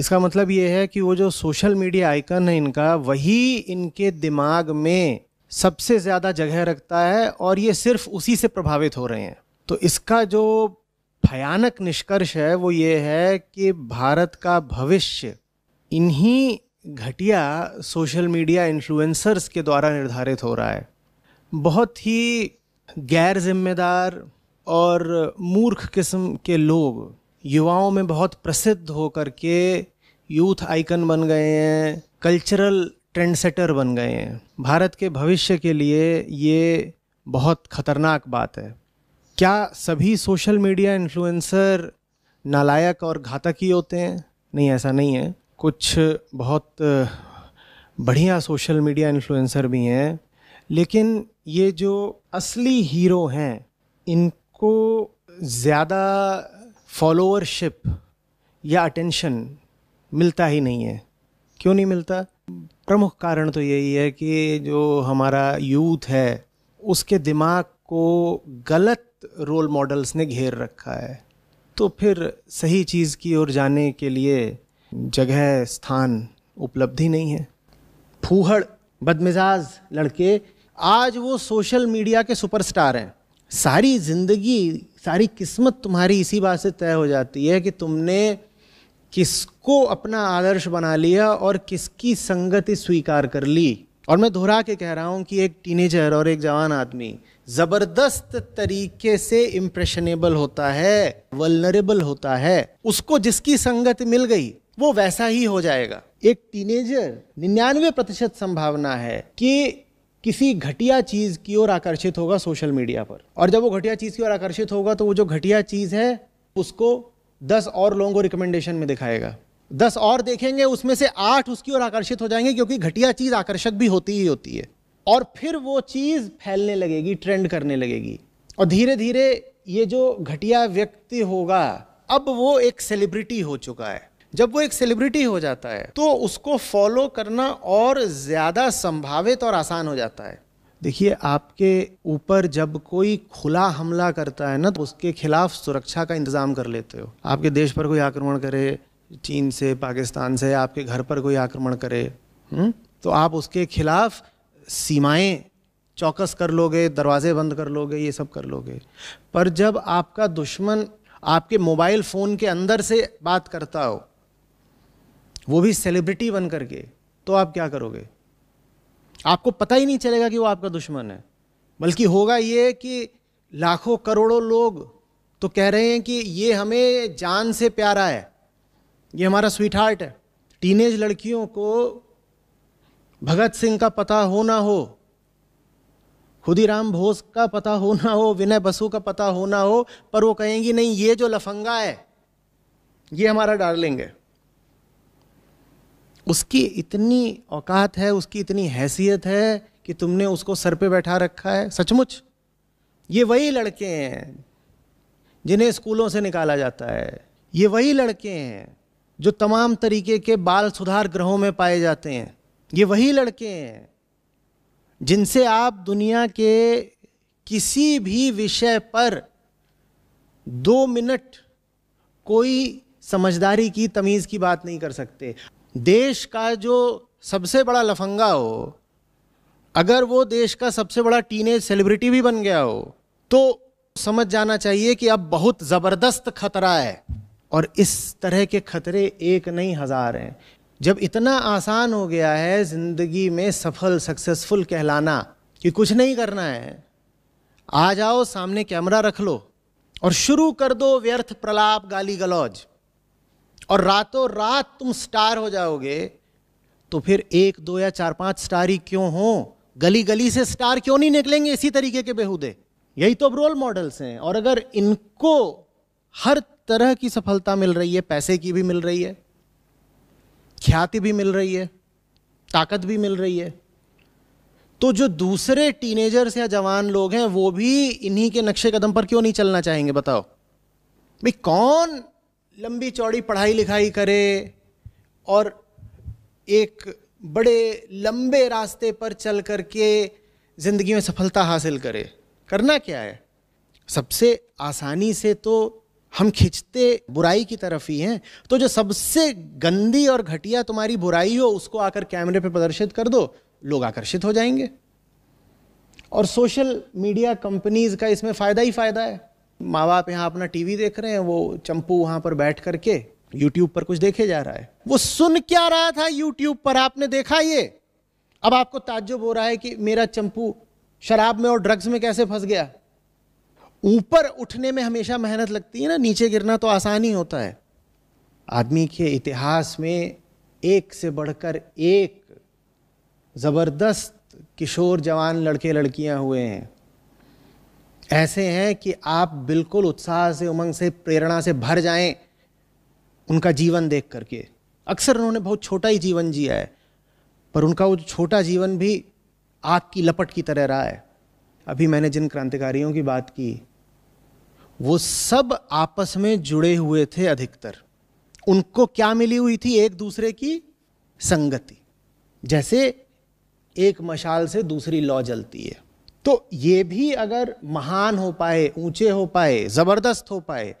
इसका मतलब ये है कि वो जो सोशल मीडिया आइकन है इनका वही इनके दिमाग में सबसे ज़्यादा जगह रखता है और ये सिर्फ उसी से प्रभावित हो रहे हैं तो इसका जो भयानक निष्कर्ष है वो ये है कि भारत का भविष्य इन्हीं घटिया सोशल मीडिया इन्फ्लुएंसर्स के द्वारा निर्धारित हो रहा है बहुत ही गैर जिम्मेदार और मूर्ख किस्म के लोग युवाओं में बहुत प्रसिद्ध होकर के यूथ आइकन बन गए हैं कल्चरल ट्रेंड सेटर बन गए हैं भारत के भविष्य के लिए ये बहुत खतरनाक बात है क्या सभी सोशल मीडिया इन्फ्लुएंसर नालायक और घातक ही होते हैं नहीं ऐसा नहीं है कुछ बहुत बढ़िया सोशल मीडिया इन्फ्लुएंसर भी हैं लेकिन ये जो असली हीरो हैं इनको ज़्यादा फॉलोअरशिप या अटेंशन मिलता ही नहीं है क्यों नहीं मिलता प्रमुख कारण तो यही है कि जो हमारा यूथ है उसके दिमाग को गलत रोल मॉडल्स ने घेर रखा है तो फिर सही चीज़ की ओर जाने के लिए जगह स्थान उपलब्ध ही नहीं है फूहड़ बदमिजाज लड़के आज वो सोशल मीडिया के सुपरस्टार हैं सारी ज़िंदगी सारी किस्मत तुम्हारी इसी बात से तय हो जाती है कि तुमने किसको अपना आदर्श बना लिया और किसकी संगति स्वीकार कर ली और मैं दोहरा के कह रहा हूँ कि एक टीनेजर और एक जवान आदमी ज़बरदस्त तरीके से इम्प्रेशनेबल होता है वलनरेबल होता है उसको जिसकी संगत मिल गई वो वैसा ही हो जाएगा एक टीनेजर निन्यानवे प्रतिशत संभावना है कि किसी घटिया चीज़ की ओर आकर्षित होगा सोशल मीडिया पर और जब वो घटिया चीज़ की ओर आकर्षित होगा तो वो जो घटिया चीज़ है उसको दस और लोगों को रिकमेंडेशन में दिखाएगा दस और देखेंगे उसमें से आठ उसकी ओर आकर्षित हो जाएंगे क्योंकि घटिया चीज़ आकर्षक भी होती ही होती है और फिर वो चीज़ फैलने लगेगी ट्रेंड करने लगेगी और धीरे धीरे ये जो घटिया व्यक्ति होगा अब वो एक सेलिब्रिटी हो चुका है जब वो एक सेलिब्रिटी हो जाता है तो उसको फॉलो करना और ज़्यादा संभावित और आसान हो जाता है देखिए आपके ऊपर जब कोई खुला हमला करता है ना तो उसके खिलाफ सुरक्षा का इंतज़ाम कर लेते हो आपके देश पर कोई आक्रमण करे चीन से पाकिस्तान से आपके घर पर कोई आक्रमण करे हुँ? हम्म, तो आप उसके खिलाफ सीमाएं चौकस कर लोगे दरवाजे बंद कर लोगे ये सब कर लोगे पर जब आपका दुश्मन आपके मोबाइल फ़ोन के अंदर से बात करता हो वो भी सेलिब्रिटी बन करके तो आप क्या करोगे आपको पता ही नहीं चलेगा कि वो आपका दुश्मन है बल्कि होगा ये कि लाखों करोड़ों लोग तो कह रहे हैं कि ये हमें जान से प्यारा है ये हमारा स्वीट हार्ट है टीनेज लड़कियों को भगत सिंह का पता हो ना हो खुदीराम भोस का पता हो ना हो विनय बसु का पता हो ना हो पर वो कहेंगी नहीं ये जो लफंगा है ये हमारा डार्लिंग है उसकी इतनी औकात है उसकी इतनी हैसियत है कि तुमने उसको सर पे बैठा रखा है सचमुच ये वही लड़के हैं जिन्हें स्कूलों से निकाला जाता है ये वही लड़के हैं जो तमाम तरीके के बाल सुधार ग्रहों में पाए जाते हैं ये वही लड़के हैं जिनसे आप दुनिया के किसी भी विषय पर दो मिनट कोई समझदारी की तमीज़ की बात नहीं कर सकते देश का जो सबसे बड़ा लफंगा हो अगर वो देश का सबसे बड़ा टीनेज सेलिब्रिटी भी बन गया हो तो समझ जाना चाहिए कि अब बहुत ज़बरदस्त खतरा है और इस तरह के खतरे एक नहीं हज़ार हैं जब इतना आसान हो गया है ज़िंदगी में सफल सक्सेसफुल कहलाना कि कुछ नहीं करना है आ जाओ सामने कैमरा रख लो और शुरू कर दो व्यर्थ प्रलाप गाली गलौज और रातों रात तुम स्टार हो जाओगे तो फिर एक दो या चार पांच स्टार ही क्यों हो गली गली से स्टार क्यों नहीं निकलेंगे इसी तरीके के बेहूदे यही तो अब रोल मॉडल्स हैं और अगर इनको हर तरह की सफलता मिल रही है पैसे की भी मिल रही है ख्याति भी मिल रही है ताकत भी मिल रही है तो जो दूसरे टीनेजर्स या जवान लोग हैं वो भी इन्हीं के नक्शे कदम पर क्यों नहीं चलना चाहेंगे बताओ भाई कौन लंबी चौड़ी पढ़ाई लिखाई करे और एक बड़े लंबे रास्ते पर चल कर के ज़िंदगी में सफलता हासिल करे करना क्या है सबसे आसानी से तो हम खींचते बुराई की तरफ ही हैं तो जो सबसे गंदी और घटिया तुम्हारी बुराई हो उसको आकर कैमरे पर प्रदर्शित कर दो लोग आकर्षित हो जाएंगे और सोशल मीडिया कंपनीज का इसमें फ़ायदा ही फ़ायदा है माँ बाप यहाँ अपना टीवी देख रहे हैं वो चंपू वहाँ पर बैठ करके यूट्यूब पर कुछ देखे जा रहा है वो सुन क्या रहा था यूट्यूब पर आपने देखा ये अब आपको ताज्जुब हो रहा है कि मेरा चंपू शराब में और ड्रग्स में कैसे फंस गया ऊपर उठने में हमेशा मेहनत लगती है ना नीचे गिरना तो आसान ही होता है आदमी के इतिहास में एक से बढ़कर एक ज़बरदस्त किशोर जवान लड़के लड़कियां हुए हैं ऐसे हैं कि आप बिल्कुल उत्साह से उमंग से प्रेरणा से भर जाएं उनका जीवन देख करके अक्सर उन्होंने बहुत छोटा ही जीवन जिया है पर उनका वो छोटा जीवन भी आग की लपट की तरह रहा है अभी मैंने जिन क्रांतिकारियों की बात की वो सब आपस में जुड़े हुए थे अधिकतर उनको क्या मिली हुई थी एक दूसरे की संगति जैसे एक मशाल से दूसरी लौ जलती है तो ये भी अगर महान हो पाए ऊंचे हो पाए ज़बरदस्त हो पाए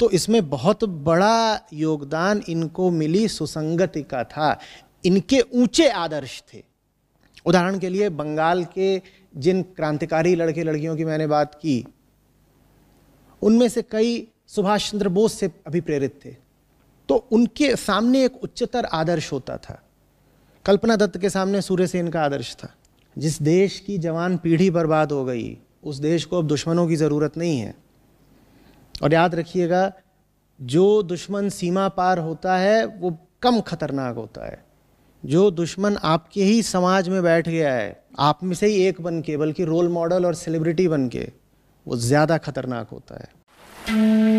तो इसमें बहुत बड़ा योगदान इनको मिली सुसंगति का था इनके ऊंचे आदर्श थे उदाहरण के लिए बंगाल के जिन क्रांतिकारी लड़के लड़कियों की मैंने बात की उनमें से कई सुभाष चंद्र बोस से अभिप्रेरित थे तो उनके सामने एक उच्चतर आदर्श होता था कल्पना दत्त के सामने सूर्य सेन का आदर्श था जिस देश की जवान पीढ़ी बर्बाद हो गई उस देश को अब दुश्मनों की ज़रूरत नहीं है और याद रखिएगा जो दुश्मन सीमा पार होता है वो कम खतरनाक होता है जो दुश्मन आपके ही समाज में बैठ गया है आप में से ही एक बन के बल्कि रोल मॉडल और सेलिब्रिटी बन के वो ज़्यादा खतरनाक होता है